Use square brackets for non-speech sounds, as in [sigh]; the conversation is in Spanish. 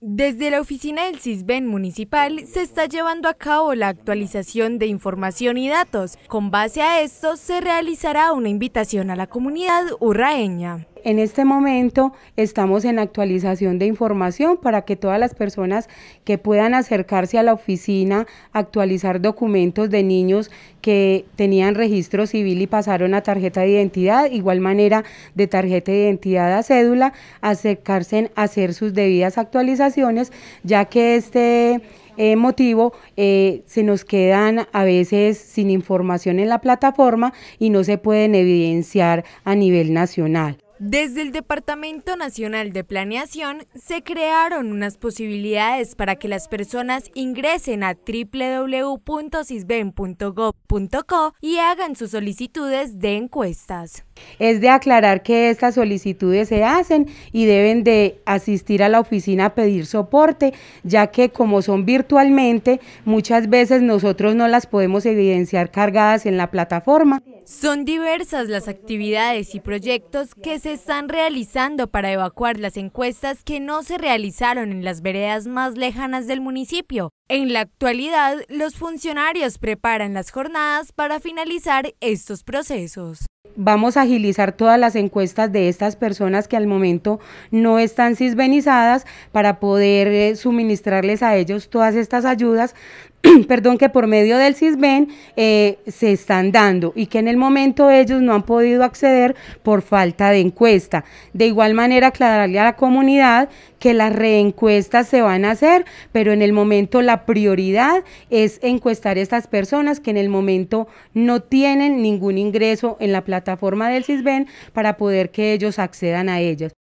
Desde la oficina del CISBEN municipal se está llevando a cabo la actualización de información y datos. Con base a esto se realizará una invitación a la comunidad urraeña. En este momento estamos en actualización de información para que todas las personas que puedan acercarse a la oficina, actualizar documentos de niños que tenían registro civil y pasaron a tarjeta de identidad, igual manera de tarjeta de identidad a cédula, acercarse a hacer sus debidas actualizaciones, ya que este... Eh, motivo eh, se nos quedan a veces sin información en la plataforma y no se pueden evidenciar a nivel nacional. Desde el Departamento Nacional de Planeación se crearon unas posibilidades para que las personas ingresen a www.sisben.gov.co y hagan sus solicitudes de encuestas. Es de aclarar que estas solicitudes se hacen y deben de asistir a la oficina a pedir soporte, ya que como son virtualmente, muchas veces nosotros no las podemos evidenciar cargadas en la plataforma. Son diversas las actividades y proyectos que se están realizando para evacuar las encuestas que no se realizaron en las veredas más lejanas del municipio. En la actualidad, los funcionarios preparan las jornadas para finalizar estos procesos. Vamos a agilizar todas las encuestas de estas personas que al momento no están cisbenizadas para poder eh, suministrarles a ellos todas estas ayudas [clears throat] perdón, que por medio del CISBEN eh, se están dando y que en el momento ellos no han podido acceder por falta de encuesta. De igual manera, aclararle a la comunidad que las reencuestas se van a hacer, pero en el momento la prioridad es encuestar a estas personas que en el momento no tienen ningún ingreso en la plataforma del CISBEN para poder que ellos accedan a ellas.